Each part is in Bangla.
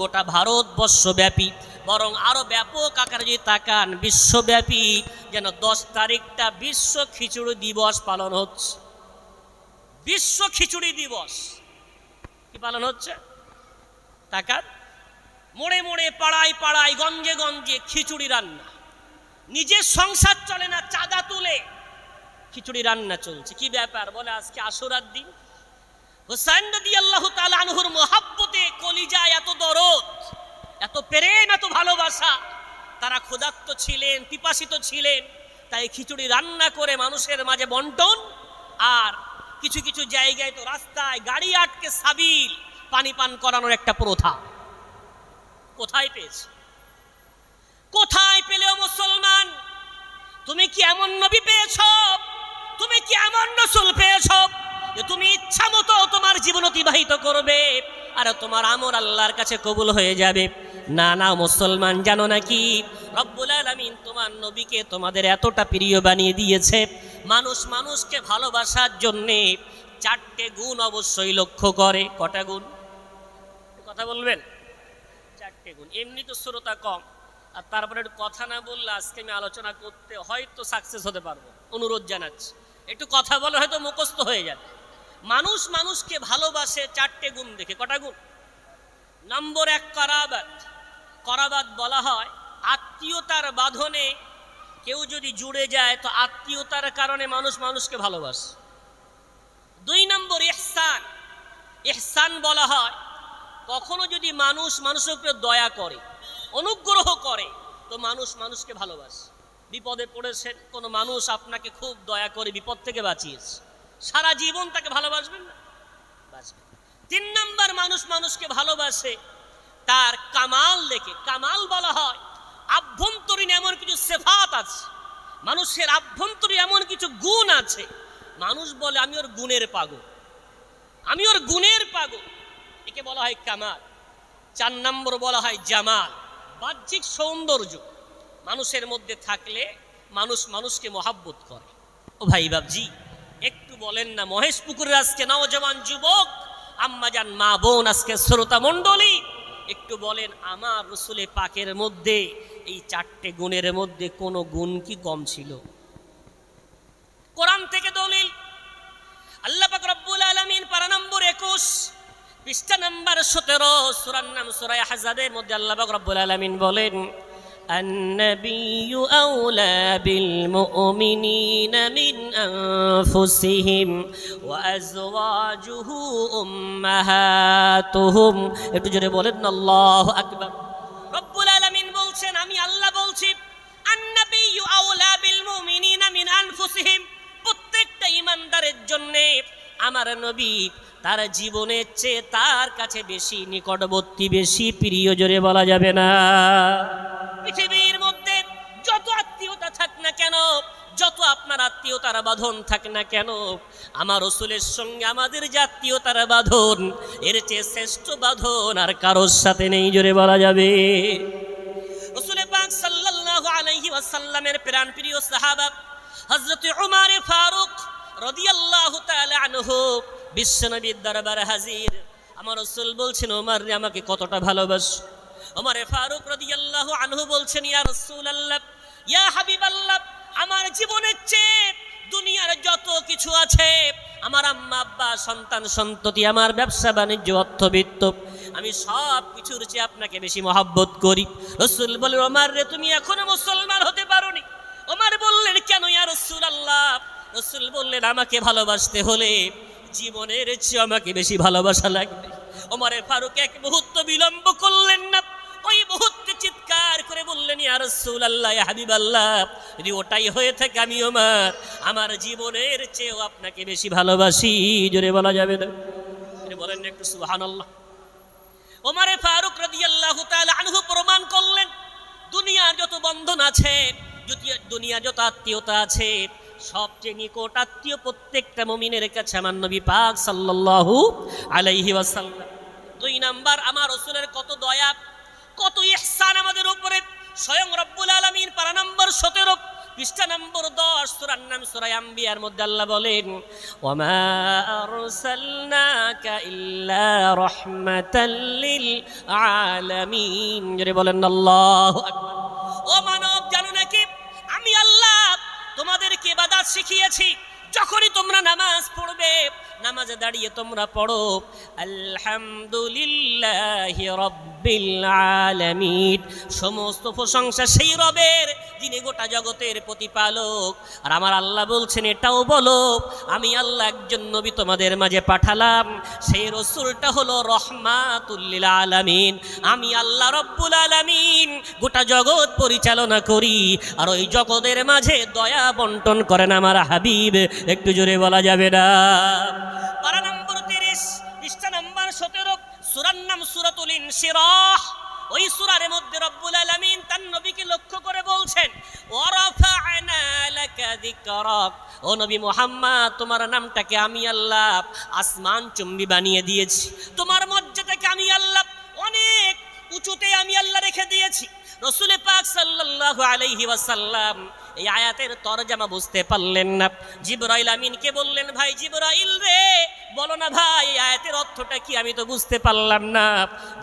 গোটা ভারতবর্ষব্যাপী বরং আরও ব্যাপক আকারে যদি তাকান বিশ্বব্যাপী যেন দশ তারিখটা বিশ্ব খিচুড়ি দিবস পালন হচ্ছে বিশ্ব খিচুড়ি দিবস কি পালন হচ্ছে তাকান মোড়ে মোড়ে পাড়ায় পাড়ায় গঞ্জে গঞ্জে খিচুড়ি রান্না নিজের সংসার চলে না চাঁদা তুলে খিচুড়ি রান্না চলছে কি ব্যাপার বলে আজকে আসরার দিন হুসাইন নদী আল্লাহ তালানহুর মহাব কলিজায় এত দরদ এত প্রেম এত ভালোবাসা তারা ক্ষুধাক্ত ছিলেন পিপাসিত ছিলেন তাই খিচুড়ি রান্না করে মানুষের মাঝে বন্টন আর কিছু কিছু জায়গায় তো রাস্তায় গাড়ি আটকে সাবিল পানি পান করানোর একটা প্রথা কোথায় পেয়েছ কোথায় পেলেও মুসলমান তুমি কি এমন নবী পেয়েছ তুমি কি এমন রসুল পেয়েছ যে তুমি ইচ্ছা মতো তোমার জীবন অতিবাহিত করবে আর তোমার আমর আল্লাহর কাছে কবুল হয়ে যাবে না না মুসলমান জানো নাকি রব্বুল আলমিন তোমার নবীকে তোমাদের এতটা প্রিয় বানিয়ে দিয়েছে মানুষ মানুষকে ভালোবাসার জন্যে চারটে গুণ অবশ্যই লক্ষ্য করে কটা গুণ কথা বলবেন চারটে গুণ এমনি তো শ্রোতা কম আর তারপরে একটু কথা না বললে আজকে আমি আলোচনা করতে হয়তো সাকসেস হতে পারবো অনুরোধ জানাচ্ছি একটু কথা বলে হয়তো মুখস্থ হয়ে যাবে মানুষ মানুষকে ভালোবাসে চারটে গুণ দেখে কটা গুণ নম্বর এক করাবাত করাবাত বলা হয় আত্মীয়তার বাঁধনে কেউ যদি জুড়ে যায় তো আত্মীয়তার কারণে মানুষ মানুষকে ভালোবাসে দুই নম্বর ইহসান ইহসান বলা হয় কখনো যদি মানুষ মানুষের উপরে দয়া করে অনুগ্রহ করে তো মানুষ মানুষকে ভালোবাসে বিপদে পড়েছেন কোনো মানুষ আপনাকে খুব দয়া করে বিপদ থেকে বাঁচিয়েছে সারা জীবন তাকে ভালোবাসবেন না তিন নম্বর মানুষ মানুষকে ভালোবাসে তার কামাল দেখে কামাল বলা হয় আভ্যন্তরীণ এমন কিছু সেফাত আছে মানুষের আভ্যন্তরীণ এমন কিছু গুণ আছে মানুষ বলে আমি ওর গুণের পাগ আমি ওর গুণের পাগ একে বলা হয় কামাল চার নম্বর বলা হয় জামাল বাহ্যিক সৌন্দর্য মানুষের মধ্যে থাকলে মানুষ মানুষকে মহাব্বত করে ও ভাই বাবজি বলেন না মহেশ পুকুরের আজকে নওজবান যুবক আম্মাজান মা বোন আজকে শ্রোতা মণ্ডলী একটু বলেন আমার রসুলে পাকের মধ্যে এই চারটে গুণের মধ্যে কোন গুণ কি কম ছিল কোরআন থেকে দলিল আল্লাহ পাক রব্বুল আলামিন পারা নম্বর একুশ পৃষ্ঠা নম্বর সতেরো সুরার নাম সুরায় হাজাদের মধ্যে আল্লাহ পাক রব্বুল আলামিন বলেন النبي أولى بالمؤمنين من أنفسهم وأزواجه أمهاتهم একটু জোরে বলেন আল্লাহু আকবার রব্বুল আলামিন বলছেন আমি আল্লাহ বলছি আন-নাবিয়্যু আওলা বিল মুমিনিনা মিন আনফুসিহিম প্রত্যেকটা ঈমানদারের জন্য আমার নবী তার জীবনের চেয়ে তার কাছে বেশি নিকটবর্তী বেশি প্রিয় জোরে বলা যাবে না আত্মীয়তার বাঁধন থাক না কেন আমার রসুলের সঙ্গে আমাদের যে আত্মীয়তার বাঁধন এর চেয়ে শ্রেষ্ঠ বাঁধন আর কারোর সাথে নেই জোরে বলা যাবে রসুল পাক সাল্লাল্লাহু আলাইহি ওয়াসাল্লামের প্রাণ প্রিয় সাহাবা হযরত উমার ফারুক রাদিয়াল্লাহু তাআলা আনহু বিশ্বনবীর দরবারে হাজির আমার রসুল বলছেন ওমার রে আমাকে কতটা ভালোবাস ওমারে ফারুক রাদিয়াল্লাহু আনহু বলছেন ইয়া রাসূলুল্লাহ ইয়া হাবিবাল্লাহ আমার জীবনের চেয়ে দুনিয়ার যত কিছু আছে আমার আম্মা আব্বা সন্তান সন্ততি আমার ব্যবসা বাণিজ্য অর্থবিত্ত আমি সব কিছুর চেয়ে আপনাকে বেশি মহাব্বত করি রসুল বলে ওমার রে তুমি এখনো মুসলমান হতে পারো নি ওমার বললেন কেন ইয়া রসুল আল্লাহ রসুল বললেন আমাকে ভালোবাসতে হলে জীবনের চেয়ে আমাকে বেশি ভালোবাসা লাগবে ওমারের ফারুক এক মুহূর্ত বিলম্ব করলেন না ওই মুহূর্তে চিৎকার করে বললেন ইয়া আল্লাহ হাবিব আল্লাহ যদি ওটাই হয়ে থাকে আমি ওমার আমার জীবনের চেয়েও আপনাকে বেশি ভালোবাসি জোরে বলা যাবে না বলেন একটু সুহান আল্লাহ ওমারে ফারুক রাজি আল্লাহ আনহু প্রমাণ করলেন দুনিয়ার যত বন্ধন আছে দুনিয়া যত আত্মীয়তা আছে সবচেয়ে নিকট আত্মীয় প্রত্যেকটা মমিনের কাছে আমার নবী পাক সাল্লাল্লাহু আলাইহি ওয়াসাল্লাম দুই নাম্বার আমার রসুলের কত দয়া কত ইহসান আমাদের উপরে স্বয়ং রব্বুল আলমিন পারা নম্বর সতেরো পৃষ্ঠা নম্বর দশ সুরার নাম সুরাই আম্বিয়ার মধ্যে আল্লাহ বলেন ওমা আরসালনাকা ইল্লা রাহমাতাল লিল আলামিন বলেন আল্লাহু ও মানব জানো নাকি আমি আল্লাহ তোমাদেরকে ইবাদত শিখিয়েছি যখনই তোমরা নামাজ পড়বে নামাজে দাঁড়িয়ে তোমরা পড়ো আলহামদুলিল্লাহ রব্বিল আলামিন সমস্ত প্রশংসা সেই রবের যিনি গোটা জগতের প্রতিপালক আর আমার আল্লাহ বলছেন এটাও বলো আমি আল্লাহ একজন নবী তোমাদের মাঝে পাঠালাম সেই রসুলটা হলো রহমাতুল্লিল আলামিন আমি আল্লাহ রব্বুল আলামিন গোটা জগৎ পরিচালনা করি আর ওই জগতের মাঝে দয়া বন্টন করেন আমার হাবিব একটু জোরে বলা যাবে না পারা নম্বর তিরিশ পৃষ্ঠা নম্বর সতেরো সুরার নাম সুরাতুল ইনসিরাহ ওই সুরার মধ্যে রব্বুল আলামিন তার নবীকে লক্ষ্য করে বলছেন ও নবী মোহাম্মদ তোমার নামটাকে আমি আল্লাহ আসমান চুম্বি বানিয়ে দিয়েছি তোমার মর্যাদাকে আমি আল্লাহ অনেক উঁচুতে আমি আল্লাহ রেখে দিয়েছি রসুল পাক সাল্লাল্লাহু আলাইহি ওয়াসাল্লাম এই আয়াতের তরজামা বুঝতে পারলেন না জিবরাইল আমিনকে বললেন ভাই জিবরাইল রে বলো না ভাই আয়াতের অর্থটা কি আমি তো বুঝতে পারলাম না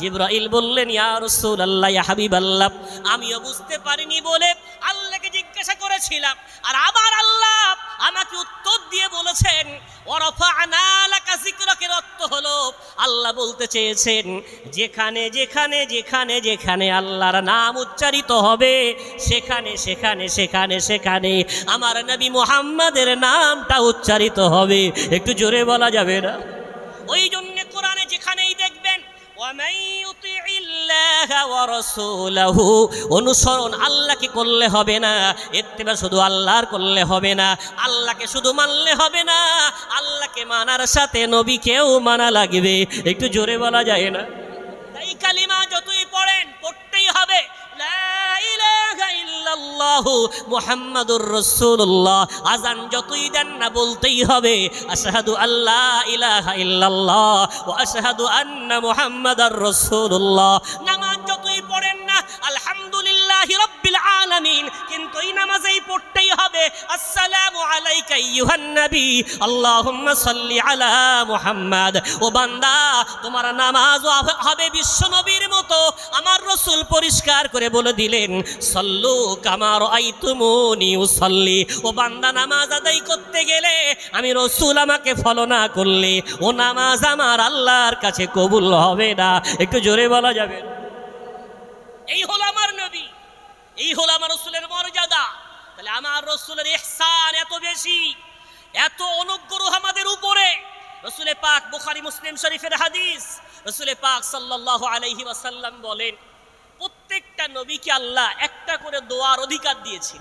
জিবরাইল বললেন ইয়া রসুল আল্লাহ ইয়া হাবিব আল্লাহ আমিও বুঝতে পারিনি বলে আল্লাহকে জিজ্ঞাসা করেছিলাম আর আবার আল্লাহ আমাকে উত্তর দিয়ে বলেছেন হলো আল্লাহ বলতে চেয়েছেন যেখানে যেখানে যেখানে যেখানে আল্লাহর নাম উচ্চারিত হবে সেখানে সেখানে সেখানে সেখানে আমার নবী মোহাম্মদের নামটা উচ্চারিত হবে একটু জোরে বলা যাবে না ওই জন্যে কোরআনে যেখানেই দেখবেন ওয়ামাই অনুসরণ আল্লাহকে করলে হবে না এত্তেবা শুধু আল্লাহর করলে হবে না আল্লাহকে শুধু মানলে হবে না আল্লাহকে মানার সাথে নবীকেও মানা লাগবে একটু জোরে বলা যায় না ইল্লাহু মুহাম্মাদুর রসুল্লাহ আজান যতই দেন না বলতেই হবে আশহাদু আল্লাহ ইলাহা ইল্লাল্লাহ ওয়া আশহাদু আন্না মুহাম্মাদার রাসূলুল্লাহ নামাজ আলাইকা ইউহান নবী আল্লাহুম্মা সাল্লি আলা মুহাম্মদ ও বান্দা তোমার নামাজ হবে বিশ্ব নবীর মতো আমার রসুল পরিষ্কার করে বলে দিলেন সল্লু কামার আইতুমুনি উসল্লি ও বান্দা নামাজ আদায় করতে গেলে আমি রসুল আমাকে ফলো না করলে ও নামাজ আমার আল্লাহর কাছে কবুল হবে না একটু জোরে বলা যাবে এই হলো আমার নবী এই হলো আমার রসুলের মর্যাদা তাহলে আমার রসুলের এহসান এত বেশি এত অনুগ্রহ আমাদের উপরে রসুলে পাক বুখারি মুসলিম শরীফের হাদিস রসুলে পাক সাল্লাহ আলহি ওয়াসাল্লাম বলেন প্রত্যেকটা নবীকে আল্লাহ একটা করে দোয়ার অধিকার দিয়েছে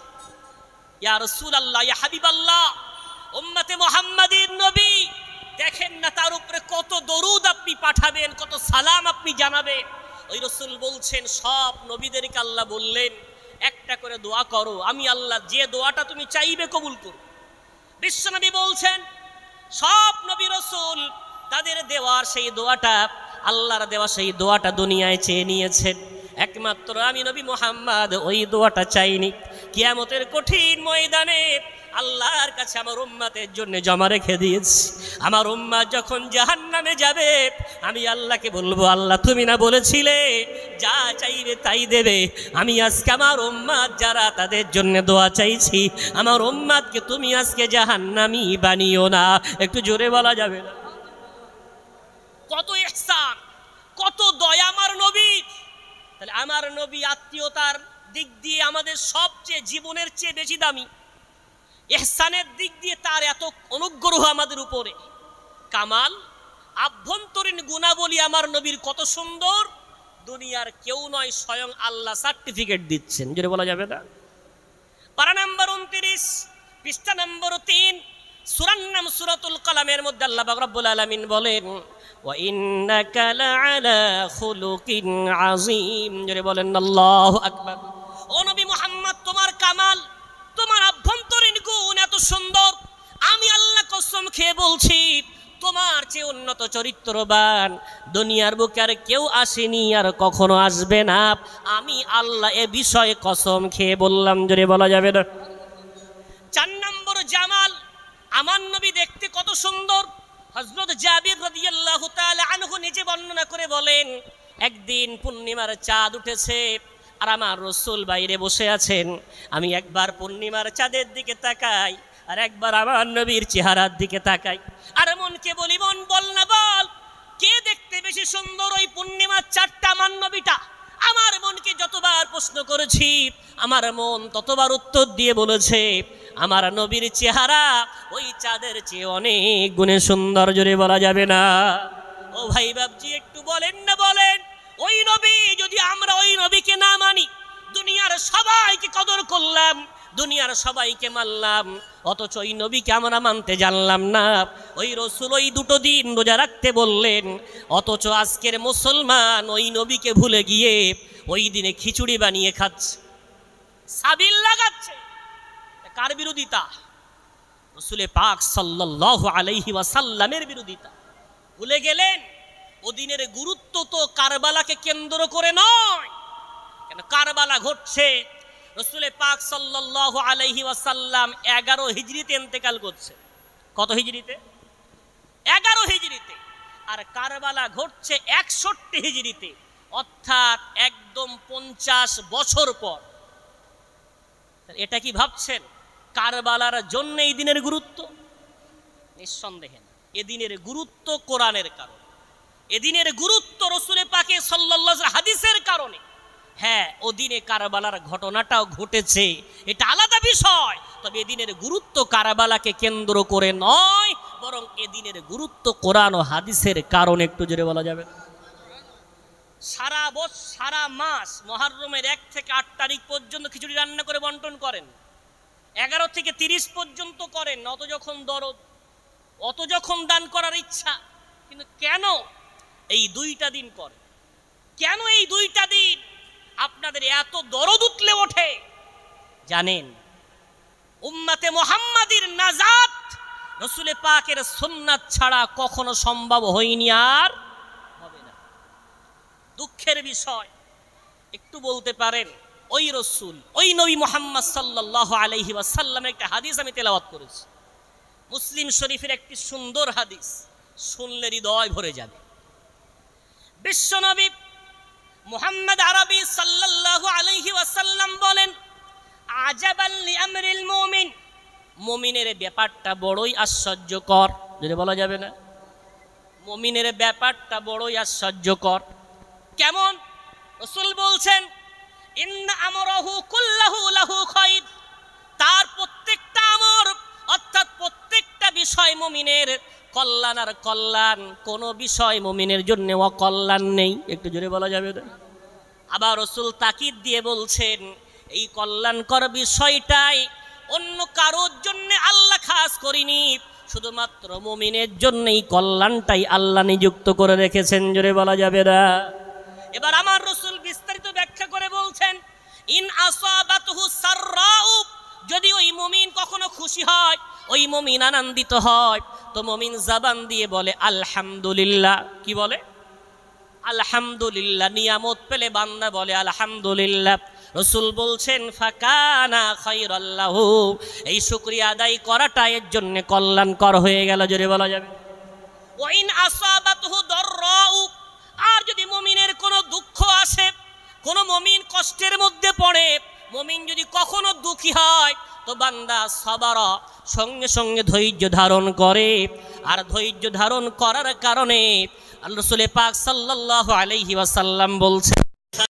ইয়া রসুল আল্লাহ ইয়া হাবিব আল্লাহ উম্মাতে মোহাম্মদের নবী দেখেন না তার উপরে কত দরুদ আপনি পাঠাবেন কত সালাম আপনি জানাবেন ওই রসুল বলছেন সব নবীদেরকে আল্লাহ বললেন একটা করে দোয়া করো আমি আল্লাহ যে দোয়াটা তুমি চাইবে কবুল করো বিশ্বনবী বলছেন সব নবী রসুল তাদের দেওয়ার সেই দোয়াটা আল্লাহর দেওয়া সেই দোয়াটা দুনিয়ায় চেয়ে নিয়েছেন একমাত্র আমি নবী মোহাম্মদ ওই দোয়াটা চাইনি কিয়ামতের কঠিন ময়দানে আল্লাহর কাছে আমার উম্মাতের জন্য জমা রেখে দিয়েছি আমার উম্মা যখন জাহান নামে যাবে আমি আল্লাহকে বলবো আল্লাহ তুমি না বলেছিলে যা চাইবে তাই দেবে আমি আজকে আমার উম্মাদ যারা তাদের জন্য দোয়া চাইছি আমার উম্মাদকে তুমি আজকে নামি বানিও না একটু জোরে বলা যাবে না কত ইহসান কত দয়া আমার নবী তাহলে আমার নবী আত্মীয়তার দিক দিয়ে আমাদের সবচেয়ে জীবনের চেয়ে বেশি দামি এহসানের দিক দিয়ে তার এত অনুগ্রহ আমাদের উপরে কামাল আভ্যন্তরীণ গুণাবলী আমার নবীর কত সুন্দর দুনিয়ার কেউ নয় স্বয়ং আল্লাহ সার্টিফিকেট দিচ্ছেন যদি বলা যাবে না পারা নাম্বার উনত্রিশ পৃষ্ঠা নাম্বার তিন সুরান নাম সুরাতুল কালামের মধ্যে আল্লাহ বাকরাবুল আলমিন বলেন বলেন আল্লাহ আকবর ও নবী মোহাম্মদ তোমার কামাল সুন্দর আমি আল্লাহ কসম খেয়ে বলছি তোমার চেয়ে উন্নত চরিত্রবান দুনিয়ার বুকে আর কেউ আসেনি আর কখনো আসবে না আমি আল্লাহ এ বিষয়ে কসম খেয়ে বললাম জোরে বলা যাবে না চার নম্বর জামাল আমার নবী দেখতে কত সুন্দর হজরত জাবির তাআলা আনহু নিজে বর্ণনা করে বলেন একদিন পূর্ণিমার চাঁদ উঠেছে আর আমার রসুল বাইরে বসে আছেন আমি একবার পূর্ণিমার চাঁদের দিকে তাকাই আর একবার আমার নবীর চেহারার দিকে তাকাই আর মনকে বলি মন বল না বল কে দেখতে বেশি সুন্দর ওই পূর্ণিমার চারটা মান নবীটা আমার মনকে যতবার প্রশ্ন করেছি আমার মন ততবার উত্তর দিয়ে বলেছে আমার নবীর চেহারা ওই চাঁদের চেয়ে অনেক গুণে সুন্দর জোরে বলা যাবে না ও ভাই বাবজি একটু বলেন না বলেন ওই নবী যদি আমরা ওই নবীকে না মানি দুনিয়ার সবাইকে কদর করলাম দুনিয়ার সবাইকে মানলাম অথচ ওই নবীকে আমরা মানতে জানলাম না ওই রসুল ওই দুটো দিন রোজা রাখতে বললেন অথচ আজকের মুসলমান ওই নবীকে ভুলে গিয়ে ওই দিনে খিচুড়ি বানিয়ে খাচ্ছে সাবিল লাগাচ্ছে কার বিরোধিতা রসুলে পাক সাল্লাহ আলহি ওয়াসাল্লামের বিরোধিতা ভুলে গেলেন ওদিনের গুরুত্ব তো কারবালাকে কেন্দ্র করে নয় কেন কারবালা ঘটছে রসুল পাক সাল্লাহ আলহি ওয়াসাল্লাম এগারো হিজড়িতে এতেকাল করছে কত হিজড়িতে এগারো হিজড়িতে আর কারবালা ঘটছে একষট্টি হিজড়িতে অর্থাৎ একদম পঞ্চাশ বছর পর এটা কি ভাবছেন কারবালার জন্য এই দিনের গুরুত্ব নিঃসন্দেহে না এদিনের গুরুত্ব কোরআনের কারণে এদিনের গুরুত্ব রসুলে পাকে সাল্লা হাদিসের কারণে হ্যাঁ ওদিনে কারবালার ঘটনাটাও ঘটেছে এটা আলাদা বিষয় তবে এদিনের গুরুত্ব কারবালাকে কেন্দ্র করে নয় বরং এদিনের গুরুত্ব কোরআন ও হাদিসের কারণ একটু জোরে বলা যাবে সারা বস সারা মাস মহারমের এক থেকে আট তারিখ পর্যন্ত খিচুড়ি রান্না করে বন্টন করেন এগারো থেকে তিরিশ পর্যন্ত করেন অত যখন দরদ অত যখন দান করার ইচ্ছা কিন্তু কেন এই দুইটা দিন করে কেন এই দুইটা দিন আপনাদের এত দরদ উতলে ওঠে জানেন উম্মাতে মোহাম্মাদির নাজাত রসুলে পাকের সোমনাথ ছাড়া কখনো সম্ভব হয়নি আর হবে না দুঃখের বিষয় একটু বলতে পারেন ওই রসুল ওই নবী মোহাম্মদ সাল্লাহ আলহি ওয়াসাল্লামের একটা হাদিস আমি তেলাওয়াত করেছি মুসলিম শরীফের একটি সুন্দর হাদিস শুনলে হৃদয় ভরে যাবে বিশ্বনবী মোহাম্মদ আরবি সাল্লাল্লাহু আলাইহি ওয়াসাল্লাম বলেন আজাবাল্লি আমরিল মুমিন মুমিনের ব্যাপারটা বড়ই আশ্চর্যকর যদি বলা যাবে না মুমিনের ব্যাপারটা বড়ই আশ্চর্যকর কেমন রসুল বলছেন ইন্না আমরহু কুল্লাহু লাহু খৈদ তার প্রত্যেকটা আমর অর্থাৎ প্রত্যেকটা বিষয় মুমিনের কল্যাণ আর কল্যাণ কোনো বিষয় মমিনের জন্য অকল্যাণ নেই একটু জোরে বলা যাবে আবার রসুল তাকিদ দিয়ে বলছেন এই কল্যাণকর বিষয়টাই অন্য কারোর জন্য আল্লাহ খাস করিনি শুধুমাত্র মমিনের এই কল্যাণটাই আল্লাহ নিযুক্ত করে রেখেছেন জোরে বলা যাবে না এবার আমার রসুল বিস্তারিত ব্যাখ্যা করে বলছেন ইন আসাবাতহু সাররাউ যদি ওই মুমিন কখনো খুশি হয় ওই মমিন আনন্দিত হয় তো মমিন জাবান দিয়ে বলে আলহামদুলিল্লাহ কি বলে আলহামদুলিল্লাহ নিয়ামত পেলে বান্দা বলে আলহামদুলিল্লাহ রসুল বলছেন ফাকানা খৈরাল্লাহ এই শুক্রিয়া আদায় করাটা এর জন্য কল্যাণকর হয়ে গেল জোরে বলা যাবে ওয়াইন আসাবাতহু দররাউ আর যদি মুমিনের কোনো দুঃখ আসে কোনো মুমিন কষ্টের মধ্যে পড়ে মুমিন যদি কখনো দুঃখী হয় তো বান্দা সবার সঙ্গে সঙ্গে ধৈর্য ধারণ করে আর ধৈর্য ধারণ করার কারণে আল্লাহ পাক সাল্লাহ আলহি ওয়াসাল্লাম বলছে